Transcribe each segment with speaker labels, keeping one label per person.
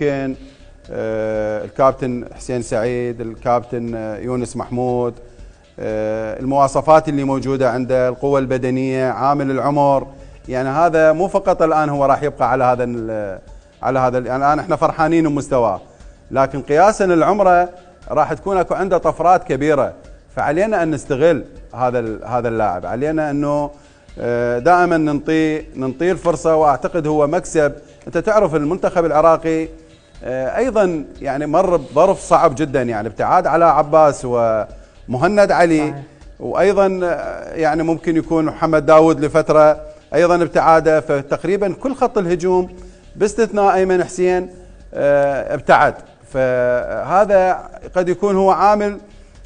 Speaker 1: كان آه، الكابتن حسين سعيد الكابتن آه، يونس محمود آه، المواصفات اللي موجودة عنده القوة البدنية عامل العمر يعني هذا مو فقط الآن هو راح يبقى على هذا على هذا يعني الآن احنا فرحانين بمستواه لكن قياسا العمره راح تكون اكو عنده طفرات كبيرة فعلينا أن نستغل هذا هذا اللاعب علينا أنه دائما ننطيه ننطيه الفرصة وأعتقد هو مكسب أنت تعرف المنتخب العراقي آه، ايضا يعني مر بظرف صعب جدا يعني ابتعاد على عباس ومهند علي وايضا آه، يعني ممكن يكون محمد داود لفتره ايضا ابتعاده فتقريبا كل خط الهجوم باستثناء ايمن حسين آه، ابتعد فهذا قد يكون هو عامل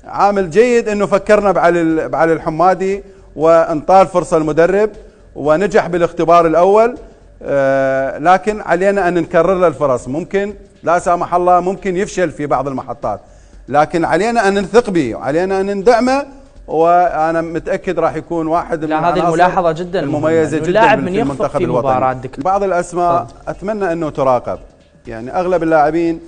Speaker 1: عامل جيد انه فكرنا بعلي بعلي الحمادي وانطال فرصه المدرب ونجح بالاختبار الاول آه، لكن علينا أن نكرر له الفرص ممكن لا سامح الله ممكن يفشل في بعض المحطات لكن علينا أن نثق به علينا أن ندعمه وانا متاكد راح يكون واحد من هذه الملاحظه جدا المميزه جدا اللاعب من يخفق في, في بعض الاسماء صد. اتمنى انه تراقب يعني اغلب اللاعبين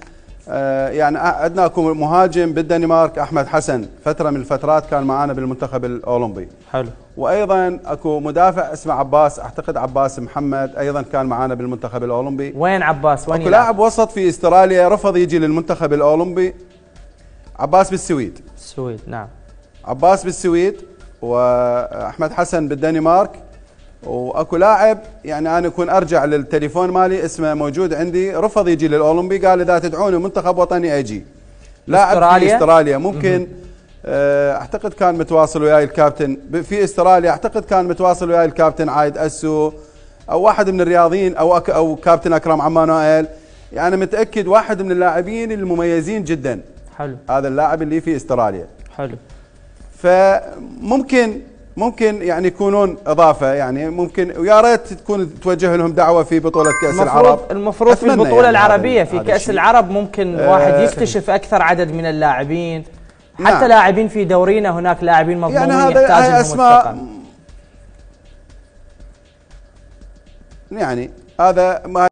Speaker 1: آه، يعني عندنا اكو مهاجم بالدنمارك احمد حسن فتره من الفترات كان معانا بالمنتخب الاولمبي حلو وايضا اكو مدافع اسمه عباس اعتقد عباس محمد ايضا كان معانا بالمنتخب الاولمبي وين عباس وين اكو لاعب وسط في استراليا رفض يجي للمنتخب الاولمبي عباس بالسويد السويد نعم عباس بالسويد واحمد حسن بالدنمارك واكو لاعب يعني انا اكون ارجع للتليفون مالي اسمه موجود عندي رفض يجي للاولمبي قال اذا تدعوني منتخب وطني اجي لاعب استراليا؟ في استراليا ممكن آه، اعتقد كان متواصل وياي الكابتن في استراليا اعتقد كان متواصل وياي الكابتن عايد اسو او واحد من الرياضيين او أك او كابتن اكرم عمان وائل يعني متاكد واحد من اللاعبين المميزين جدا حلو هذا اللاعب اللي في استراليا حلو فممكن ممكن يعني يكونون اضافه يعني ممكن ويا ريت تكون توجه لهم دعوه في بطوله كاس المفروض العرب المفروض في البطوله يعني العربيه في كاس شيء. العرب ممكن آه واحد يكتشف اكثر عدد من اللاعبين نعم. حتى نعم. لاعبين في دورينا هناك لاعبين مضمونين يعني هذا اسماء يعني هذا ما